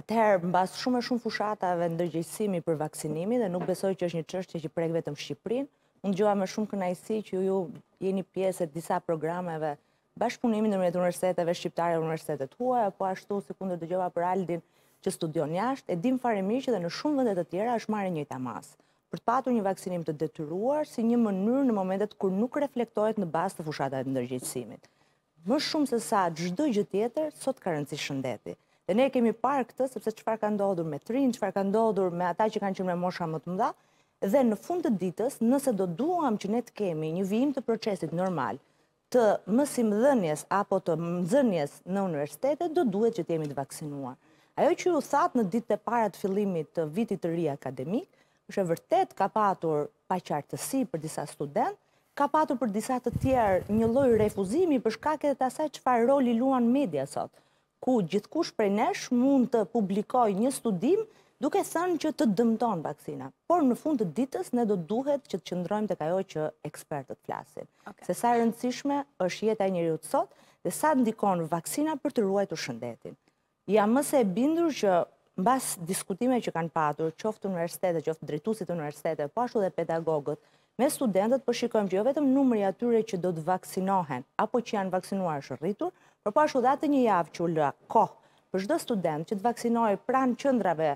Atëherë, në basë shumë e shumë fushatave ndërgjëjsimi për vaksinimi dhe nuk besoj që është një qështë që prek vetëm Shqiprin, unë gjoha me shumë kënajsi që ju jeni pjesë e disa programeve bashkëpunimi në mjetë universiteteve shqiptare e universitetet huaj, po ashtu se kunder të gjoha për Aldin që studion jashtë, e dim fare mirë që dhe në shumë vëndet të tjera është marë një tamas. Për të patur një vaksinim të detyruar si një mënyrë në momentet kër nuk reflektojt në basë të fushatave Më shumë se sa gjë tjetër, sot ka rëndësi Dhe ne kemi parë këtë, sepse qëfar ka ndodhur me trinë, qëfar ka ndodhur me ata që kanë që me mosha më të mdha, dhe në fund të ditës, nëse do duham që ne të kemi një vijim të procesit normal, të mësim dhenjes apo të mëzënjes në universitetet, do duhet që të jemi të vaksinuar. Ajo që ju thatë në ditë të parat fillimit të vitit të ri akademik, është e vërtet ka patur pa qartësi për disa student, ka patur për disa të tjerë një loj refuzimi për shkaket e të asaj që farë roli luan media sotë ku gjithkush prej nesh mund të publikoj një studim duke thënë që të dëmton vaksina. Por në fund të ditës ne do duhet që të qëndrojmë të kajoj që ekspertët flasin. Se sa rëndësishme është jeta e njëri u të sot dhe sa të ndikon vaksina për të ruaj të shëndetin. Ja mëse e bindur që në basë diskutime që kanë patur, qoftë të universitetet, qoftë po drejtusit të universitetet, pashu dhe pedagogët, me studentët përshikojmë po që jo vetëm numëri atyre që do të vaksinohen, apo që janë vaksinuar shërritur, Për pashu datë një javë që lë kohë për shdo student që të vaksinojë pranë qëndrave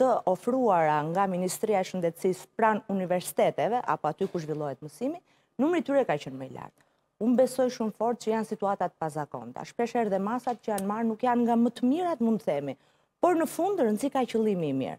të ofruara nga Ministria Shëndetsis pranë universiteteve, apo aty ku zhvillohet mësimi, numri tyre ka qënë me lartë. Unë besoj shumë fort që janë situatat zakonda. Shpesher dhe masat që janë marë nuk janë nga më të mirat mund themi, por në fundër nëci ka qëllimi i mirë.